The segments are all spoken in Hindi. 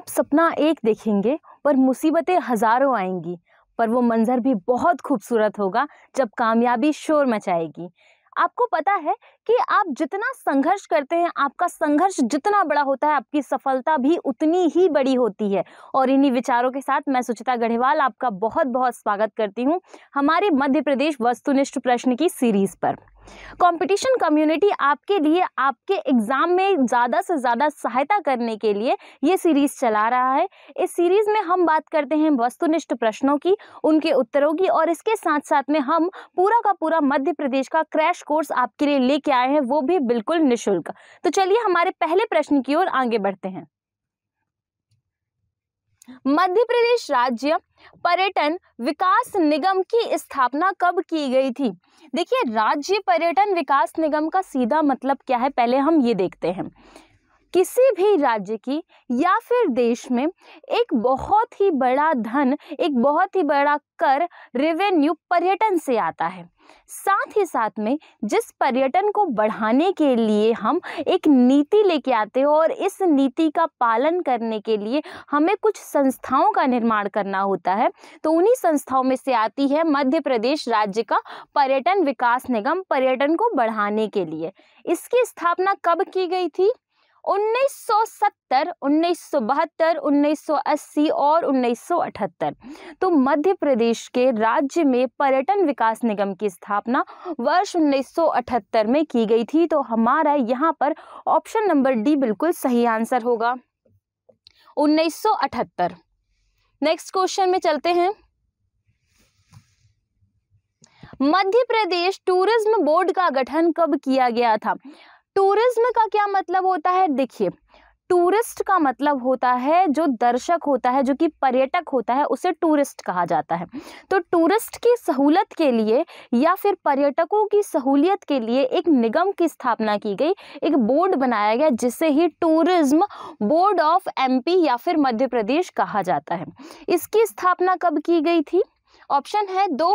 आप सपना एक देखेंगे पर मुसीबतें हज़ारों आएंगी पर वो मंज़र भी बहुत खूबसूरत होगा जब कामयाबी शोर मचाएगी आपको पता है कि आप जितना संघर्ष करते हैं आपका संघर्ष जितना बड़ा होता है आपकी सफलता भी उतनी ही बड़ी होती है और इन्हीं विचारों के साथ मैं सुचिता गढ़ेवाल आपका बहुत बहुत स्वागत करती हूँ हमारे मध्य प्रदेश वस्तुनिष्ठ प्रश्न की सीरीज़ पर कंपटीशन कम्युनिटी आपके लिए आपके एग्ज़ाम में ज़्यादा से ज़्यादा सहायता करने के लिए ये सीरीज़ चला रहा है इस सीरीज़ में हम बात करते हैं वस्तुनिष्ठ प्रश्नों की उनके उत्तरों की और इसके साथ साथ में हम पूरा का पूरा मध्य प्रदेश का क्रैश कोर्स आपके लिए लेके आए हैं वो भी बिल्कुल निःशुल्क तो चलिए हमारे पहले प्रश्न की ओर आगे बढ़ते हैं मध्य प्रदेश राज्य पर्यटन विकास निगम की स्थापना कब की गई थी देखिए राज्य पर्यटन विकास निगम का सीधा मतलब क्या है पहले हम ये देखते हैं किसी भी राज्य की या फिर देश में एक बहुत ही बड़ा धन एक बहुत ही बड़ा कर रेवेन्यू पर्यटन से आता है साथ ही साथ में जिस पर्यटन को बढ़ाने के लिए हम एक नीति लेके आते हैं और इस नीति का पालन करने के लिए हमें कुछ संस्थाओं का निर्माण करना होता है तो उन्हीं संस्थाओं में से आती है मध्य प्रदेश राज्य का पर्यटन विकास निगम पर्यटन को बढ़ाने के लिए इसकी स्थापना कब की गई थी 1970, 1972, 1980 और 1978 तो मध्य प्रदेश के राज्य में पर्यटन विकास निगम की स्थापना वर्ष 1978 में की गई थी तो हमारा यहाँ पर ऑप्शन नंबर डी बिल्कुल सही आंसर होगा 1978 नेक्स्ट क्वेश्चन में चलते हैं मध्य प्रदेश टूरिज्म बोर्ड का गठन कब किया गया था टूरिज्म का क्या मतलब होता है देखिए टूरिस्ट का मतलब होता है जो दर्शक होता है जो कि पर्यटक होता है उसे टूरिस्ट कहा जाता है तो टूरिस्ट की सहूलत के लिए या फिर पर्यटकों की सहूलियत के लिए एक निगम की स्थापना की गई एक बोर्ड बनाया गया जिसे ही टूरिज्म बोर्ड ऑफ एमपी या फिर मध्य प्रदेश कहा जाता है इसकी स्थापना कब की गई थी ऑप्शन है दो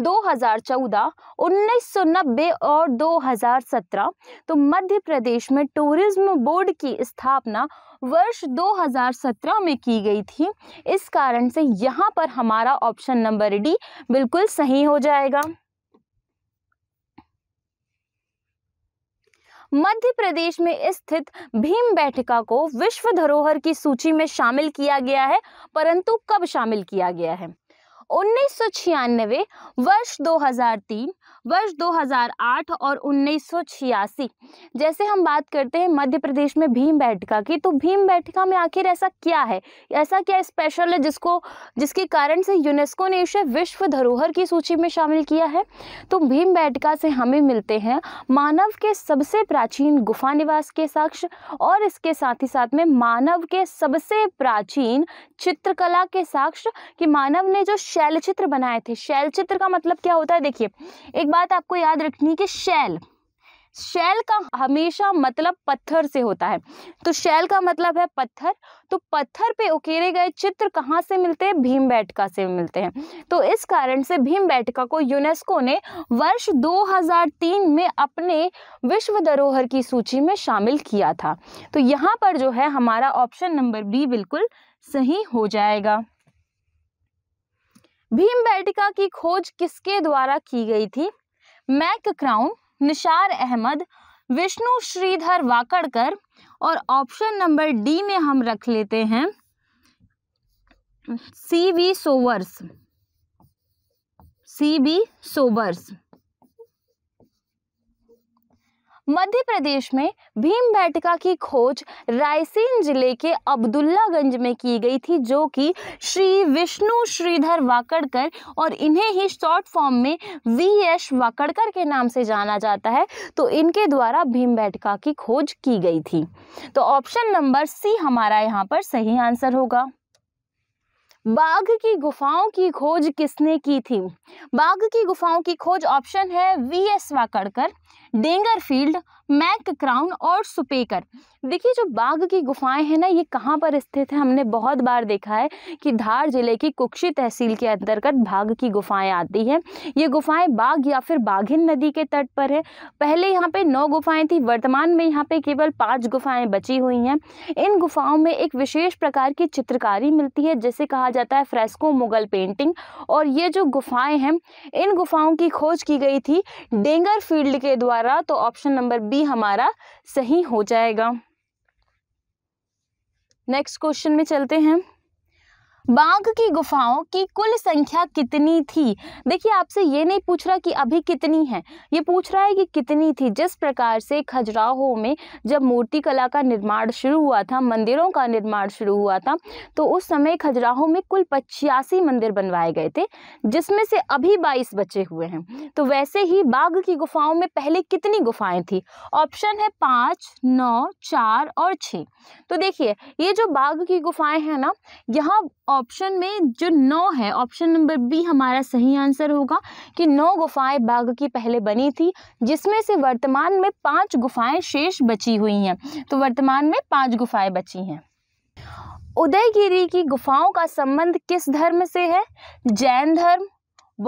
2014, 1990 और 2017 तो मध्य प्रदेश में टूरिज्म बोर्ड की स्थापना वर्ष 2017 में की गई थी इस कारण से यहाँ पर हमारा ऑप्शन नंबर डी बिल्कुल सही हो जाएगा मध्य प्रदेश में स्थित भीम बैठका को विश्व धरोहर की सूची में शामिल किया गया है परंतु कब शामिल किया गया है उन्नीस वर्ष 2003 वर्ष 2008 और उन्नीस जैसे हम बात करते हैं मध्य प्रदेश में भीम बैठका की तो भीम बैठका में आखिर ऐसा क्या है ऐसा क्या स्पेशल है जिसको जिसके कारण से यूनेस्को ने इसे विश्व धरोहर की सूची में शामिल किया है तो भीम बैठका से हमें मिलते हैं मानव के सबसे प्राचीन गुफा निवास के साक्ष्य और इसके साथ ही साथ में मानव के सबसे प्राचीन चित्रकला के साक्ष्य कि मानव ने जो शैल चित्र बनाए थे शैल चित्र का मतलब क्या होता है देखिए एक बात आपको याद रखनी कि शैल शैल का हमेशा मतलब पत्थर से होता है तो शैल का मतलब है पत्थर तो पत्थर पे उकेरे गए चित्र कहाँ से मिलते हैं भीम बैठका से मिलते हैं तो इस कारण से भीम बैठका को यूनेस्को ने वर्ष 2003 में अपने विश्व धरोहर की सूची में शामिल किया था तो यहाँ पर जो है हमारा ऑप्शन नंबर बी बिल्कुल सही हो जाएगा भीम बैटिका की खोज किसके द्वारा की गई थी मैक क्राउन निशार अहमद विष्णु श्रीधर वाकड़कर और ऑप्शन नंबर डी में हम रख लेते हैं C V Sobers C B Sobers Madhya Pradesh में भीम बैठका की खोज रायसेन जिले के अब्दुल्लागंज में की गई थी जो कि श्री विष्णु श्रीधर वाकड़कर और इन्हें ही शॉर्ट फॉर्म में वी एस वाकड़कर के नाम से जाना जाता है तो इनके द्वारा भीम बैठका की खोज की गई थी तो ऑप्शन नंबर सी हमारा यहाँ पर सही आंसर होगा बाघ की गुफाओं की खोज किसने की थी बाघ की गुफाओं की खोज ऑप्शन है V S Wakankar field Mac Crown और सुपेकर देखिए जो बाघ की गुफाएं हैं ना ये कहाँ पर स्थित है हमने बहुत बार देखा है कि धार जिले की कुक्षी तहसील के अंतर्गत बाघ की गुफाएं आती हैं ये गुफाएं बाघ या फिर बाघिन नदी के तट पर है पहले यहाँ पे नौ गुफाएं थी वर्तमान में यहाँ पे केवल पाँच गुफाएं बची हुई हैं इन गुफाओं में एक विशेष प्रकार की चित्रकारी मिलती है जैसे कहा कहा जाता है फ्रेस्को मुगल पेंटिंग और ये जो गुफाएं हैं इन गुफाओं की खोज की गई थी डेंगर फील्ड के द्वारा तो ऑप्शन नंबर बी हमारा सही हो जाएगा नेक्स्ट क्वेश्चन में चलते हैं बाघ की गुफाओं की कुल संख्या कितनी थी देखिए आपसे ये नहीं पूछ रहा कि अभी कितनी है ये पूछ रहा है कि कितनी थी जिस प्रकार से खजुराहो में जब मूर्ति कला का निर्माण शुरू हुआ था मंदिरों का निर्माण शुरू हुआ था तो उस समय खजुराहो में कुल पचासी मंदिर बनवाए गए थे जिसमें से अभी बाईस बचे हुए हैं तो वैसे ही बाघ की गुफाओं में पहले कितनी गुफाएं थी ऑप्शन है पाँच नौ चार और छः तो देखिए ये जो बाघ की गुफाएं हैं ना यहाँ ऑप्शन में जो नौ है ऑप्शन नंबर बी हमारा सही आंसर होगा कि नौ गुफाएं बाघ की पहले बनी थी जिसमें से वर्तमान में पांच गुफाएं शेष बची हुई हैं तो वर्तमान में पांच गुफाएं बची हैं उदयगिरी की गुफाओं का संबंध किस धर्म से है जैन धर्म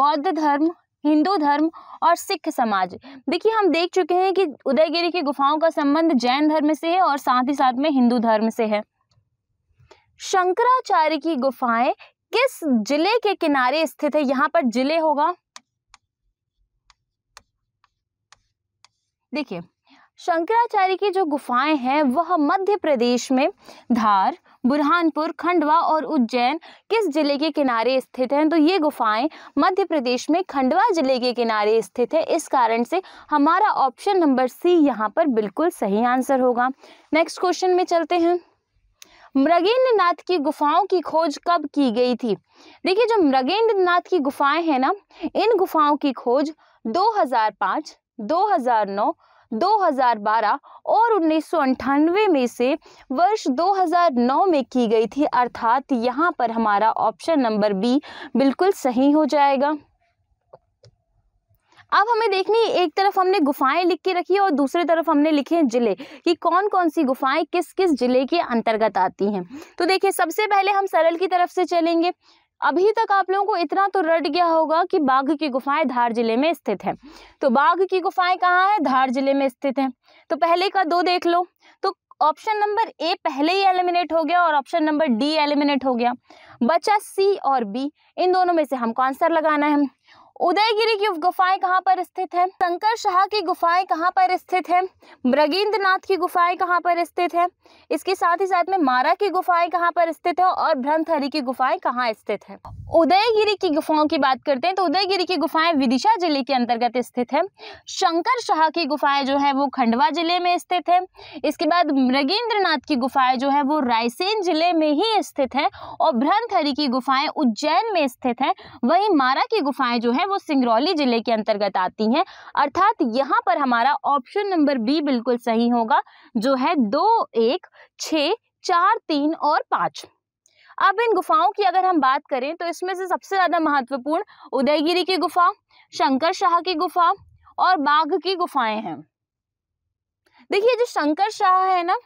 बौद्ध धर्म हिंदू धर्म और सिख समाज देखिए हम देख चुके हैं कि उदयगिरी की गुफाओं का संबंध जैन धर्म से है और साथ ही साथ में हिंदू धर्म से है शंकराचार्य की गुफाएं किस जिले के किनारे स्थित है यहां पर जिले होगा देखिए शंकराचार्य की जो गुफाएं हैं वह मध्य प्रदेश में धार बुरहानपुर खंडवा और उज्जैन किस जिले के किनारे स्थित हैं तो ये गुफाएं मध्य प्रदेश में खंडवा जिले के किनारे स्थित है इस कारण से हमारा ऑप्शन नंबर सी यहाँ पर बिल्कुल सही आंसर होगा नेक्स्ट क्वेश्चन में चलते हैं मृगेंद्र नाथ की गुफाओं की खोज कब की गई थी देखिए जो मृगेंद्र नाथ की गुफाएं हैं ना इन गुफाओं की खोज 2005, 2009, 2012 और उन्नीस में से वर्ष 2009 में की गई थी अर्थात यहाँ पर हमारा ऑप्शन नंबर बी बिल्कुल सही हो जाएगा अब हमें देखनी है एक तरफ हमने गुफाएं लिख के रखी है और दूसरी तरफ हमने लिखे हैं जिले कि कौन कौन सी गुफाएं किस किस जिले के अंतर्गत आती हैं तो देखिए सबसे पहले हम सरल की तरफ से चलेंगे अभी तक आप लोगों को इतना तो रट गया होगा कि बाघ की गुफाएं धार जिले में स्थित हैं तो बाघ की गुफाएं कहाँ है धार जिले में स्थित हैं तो पहले का दो देख लो तो ऑप्शन नंबर ए पहले ही एलिमिनेट हो गया और ऑप्शन नंबर डी एलिमिनेट हो गया बचा सी और बी इन दोनों में से हमको आंसर लगाना है उदयगिरी की गुफाएं कहाँ पर स्थित है शंकर शाह की गुफाएं कहाँ पर स्थित है नाथ की गुफाएं कहाँ पर स्थित है इसके साथ ही साथ में मारा की गुफाएं कहाँ पर स्थित है और भ्रंथहरी की गुफाएं कहाँ स्थित है उदयगिरी की गुफाओं की बात करते हैं तो उदयगिरी की गुफाएं विदिशा जिले के अंतर्गत स्थित है शंकर शाह की गुफाएं जो है वो खंडवा जिले में स्थित है इसके बाद मृगेंद्रनाथ की गुफाएं जो है वो रायसेन जिले में ही स्थित है और भ्रंथहरी की गुफाएं उज्जैन में स्थित है वहीं मारा की गुफाएं जो है वो सिंगरौली जिले के अंतर्गत आती हैं अर्थात यहाँ पर हमारा ऑप्शन नंबर बी बिल्कुल सही होगा जो है दो एक छ चार तीन और पाँच अब इन गुफाओं की अगर हम बात करें तो इसमें से सबसे ज़्यादा महत्वपूर्ण उदयगिरी की गुफा शंकर शाह की गुफा और बाघ की गुफाएं हैं देखिए जो शंकर शाह है ना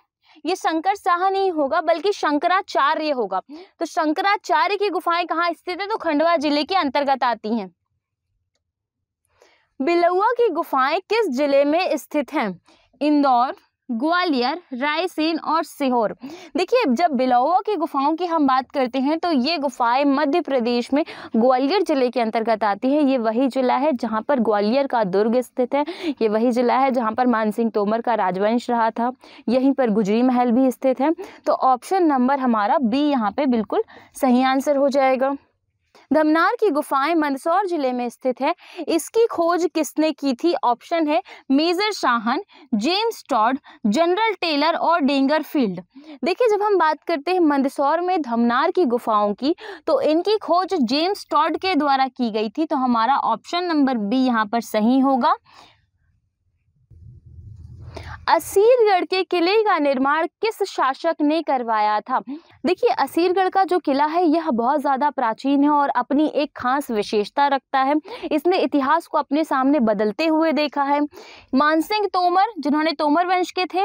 ये शंकर शाह नहीं होगा बल्कि शंकराचार्य होगा तो शंकराचार्य की गुफाएं कहाँ स्थित है तो खंडवा जिले के अंतर्गत आती हैं बिलौआ की गुफाएं किस जिले में स्थित हैं इंदौर ग्वालियर रायसेन और सीहोर देखिए जब बिलौवा की गुफाओं की हम बात करते हैं तो ये गुफाएं मध्य प्रदेश में ग्वालियर जिले के अंतर्गत आती है ये वही जिला है जहाँ पर ग्वालियर का दुर्ग स्थित है ये वही जिला है जहाँ पर मान सिंह तोमर का राजवंश रहा था यहीं पर गुजरी महल भी स्थित है तो ऑप्शन नंबर हमारा बी यहाँ पर बिल्कुल सही आंसर हो जाएगा धमनार की गुफाएं मंदसौर जिले में स्थित है इसकी खोज किसने की थी ऑप्शन है मेजर शाहन जेम्स टॉड जनरल टेलर और डेंगर फील्ड देखिए जब हम बात करते हैं मंदसौर में धमनार की गुफाओं की तो इनकी खोज जेम्स टॉड के द्वारा की गई थी तो हमारा ऑप्शन नंबर बी यहाँ पर सही होगा असीरगढ़ के किले का निर्माण किस शासक ने करवाया था देखिए असीरगढ़ का जो किला है यह बहुत ज़्यादा प्राचीन है और अपनी एक खास विशेषता रखता है इसने इतिहास को अपने सामने बदलते हुए देखा है मानसिंह तोमर जिन्होंने तोमर वंश के थे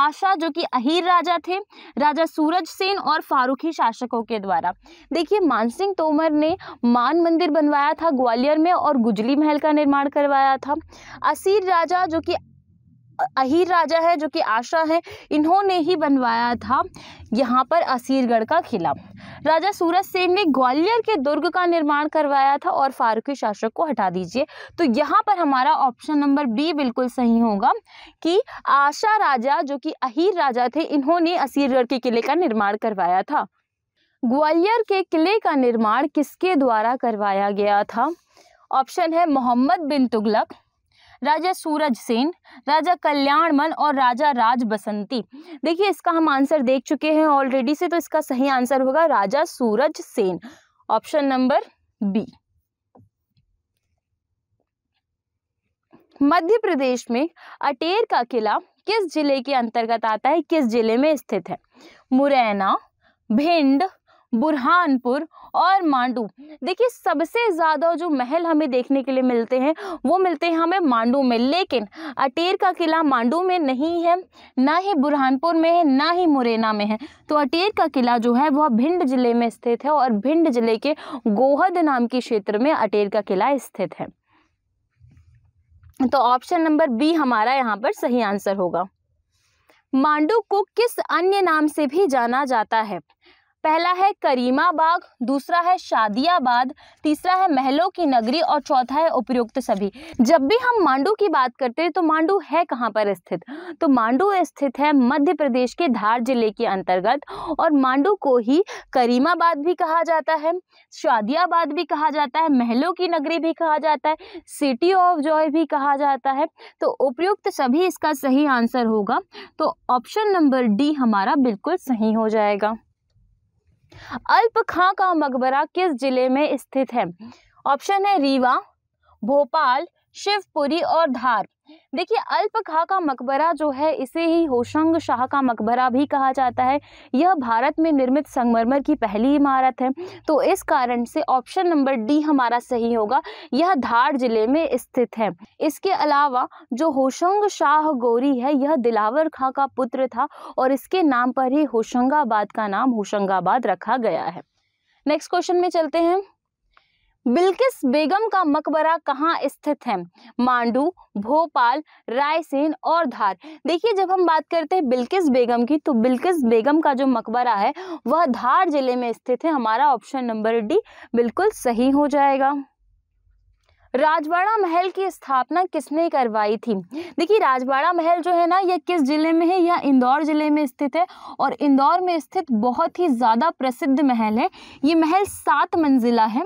आशा जो कि अहीर राजा थे राजा सूरज सेन और फारूखी शासकों के द्वारा देखिए मानसिंह तोमर ने मान मंदिर बनवाया था ग्वालियर में और गुजली महल का निर्माण करवाया था असीर राजा जो कि अहिर राजा है जो कि आशा है इन्होंने ही बनवाया था यहाँ पर असीरगढ़ का किला राजा सूरज सेन ने ग्वालियर के दुर्ग का निर्माण करवाया था और फारूकी शासक को हटा दीजिए तो यहाँ पर हमारा ऑप्शन नंबर बी बिल्कुल सही होगा कि आशा राजा जो कि अहिर राजा थे इन्होंने असीरगढ़ के किले का निर्माण करवाया था ग्वालियर के किले का निर्माण किसके द्वारा करवाया गया था ऑप्शन है मोहम्मद बिन तुगलक राजा सूरज सेन राजा कल्याणमल और राजा राज बसंती देखिए इसका हम आंसर देख चुके हैं ऑलरेडी से तो इसका सही आंसर होगा Raja Suraj Sen option number B Madhya Pradesh में अटेर का किला किस जिले के अंतर्गत आता है किस जिले में स्थित है मुरैना भिंड बुरहानपुर और मांडू देखिए सबसे ज़्यादा जो महल हमें देखने के लिए मिलते हैं वो मिलते हैं हमें मांडू में लेकिन अटेर का किला मांडू में नहीं है ना ही बुरहानपुर में है ना ही मुरैना में है तो अटेर का किला जो है वह भिंड जिले में स्थित है और भिंड जिले के गोहद नाम के क्षेत्र में अटेर का किला स्थित है तो ऑप्शन नंबर बी हमारा यहाँ पर सही आंसर होगा मांडू को किस अन्य नाम से भी जाना जाता है पहला है करीमा बाग दूसरा है शादियाबाद तीसरा है महलों की नगरी और चौथा है उपयुक्त सभी जब भी हम मांडू की बात करते हैं तो मांडू है कहाँ पर स्थित तो मांडू स्थित है मध्य प्रदेश के धार जिले के अंतर्गत और मांडू को ही करीमाबाद भी कहा जाता है शादियाबाद भी कहा जाता है महलों की नगरी भी कहा जाता है सिटी ऑफ जॉय भी कहा जाता है तो उपयुक्त सभी इसका सही आंसर होगा तो ऑप्शन नंबर डी हमारा बिल्कुल सही हो जाएगा अल्प खां का मकबरा किस जिले में स्थित है ऑप्शन है रीवा भोपाल शिवपुरी और धार देखिए अल्प खा का मकबरा जो है इसे ही होशंग शाह का मकबरा भी कहा जाता है यह भारत में निर्मित संगमरमर की पहली इमारत है तो इस कारण से ऑप्शन नंबर डी हमारा सही होगा यह धार जिले में स्थित है इसके अलावा जो होशंग शाह गोरी है यह दिलावर खा का पुत्र था और इसके नाम पर ही होशंगाबाद का नाम होशंगाबाद रखा गया है नेक्स्ट क्वेश्चन में चलते हैं बिल्किस बेगम का मकबरा कहाँ स्थित है मांडू भोपाल रायसेन और धार देखिए जब हम बात करते हैं बिल्किस बेगम की तो बिल्किस बेगम का जो मकबरा है वह धार जिले में स्थित है हमारा ऑप्शन नंबर डी बिल्कुल सही हो जाएगा राजवाड़ा महल की स्थापना किसने करवाई थी देखिए राजवाड़ा महल जो है ना यह किस जिले में है यह इंदौर जिले में स्थित है और इंदौर में स्थित बहुत ही ज़्यादा प्रसिद्ध महल है ये महल सात मंजिला है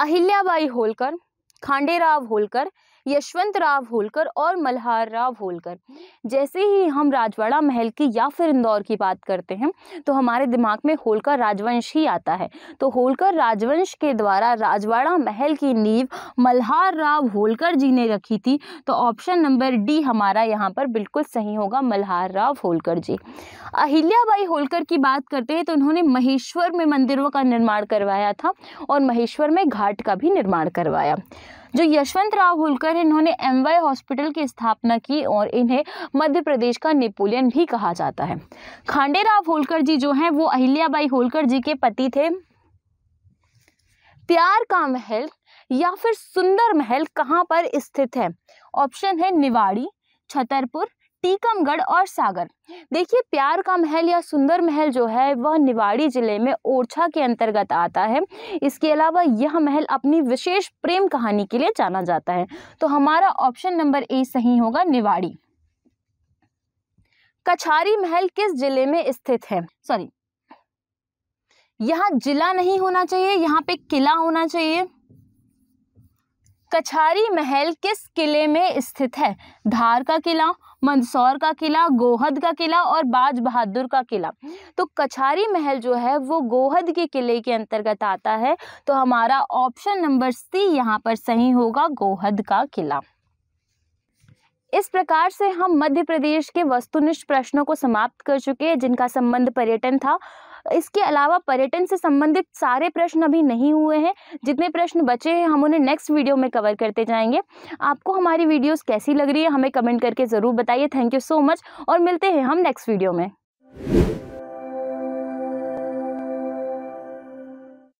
अहिल्याबाई होलकर खांडेराव होलकर यशवंतराव होलकर और मल्हार राव होलकर जैसे ही हम राजवाड़ा महल की या फिर इंदौर की बात करते हैं तो हमारे दिमाग में होलकर राजवंश ही आता है तो होलकर राजवंश के द्वारा राजवाड़ा महल की नींव मल्हार राव होलकर जी ने रखी थी तो ऑप्शन नंबर डी हमारा यहाँ पर बिल्कुल सही होगा मल्हार राव होलकर जी अहिल्याबाई होलकर की बात करते हैं तो उन्होंने महेश्वर में मंदिरों का निर्माण करवाया था और महेश्वर में घाट का भी निर्माण करवाया जो यशवंत राव होलकर इन्होंने एम वाई हॉस्पिटल की स्थापना की और इन्हें मध्य प्रदेश का नेपोलियन भी कहा जाता है खांडे राव होलकर जी जो हैं वो अहिल्याबाई होलकर जी के पति थे प्यार का महल या फिर सुंदर महल कहाँ पर स्थित है ऑप्शन है निवाड़ी छतरपुर टीकमगढ़ और सागर देखिए प्यार का महल या सुंदर महल जो है वह निवाड़ी ज़िले में ओरछा के अंतर्गत आता है इसके अलावा यह महल अपनी विशेष प्रेम कहानी के लिए जाना जाता है तो हमारा ऑप्शन नंबर ए सही होगा निवाड़ी कछारी महल किस जिले में स्थित है सॉरी यहाँ जिला नहीं होना चाहिए यहाँ पे किला होना चाहिए कछारी महल किस किले में स्थित है धार का किला मंदसौर का किला गोहद का किला और बाज बहादुर का किला तो कछारी महल जो है वो गोहद के किले के अंतर्गत आता है तो हमारा ऑप्शन नंबर सी यहाँ पर सही होगा गोहद का किला इस प्रकार से हम मध्य प्रदेश के वस्तुनिष्ठ प्रश्नों को समाप्त कर चुके हैं जिनका संबंध पर्यटन था इसके अलावा पर्यटन से संबंधित सारे प्रश्न अभी नहीं हुए हैं जितने प्रश्न बचे हैं हम उन्हें नेक्स्ट वीडियो में कवर करते जाएंगे आपको हमारी वीडियोस कैसी लग रही है हमें कमेंट करके ज़रूर बताइए थैंक यू सो मच और मिलते हैं हम नेक्स्ट वीडियो में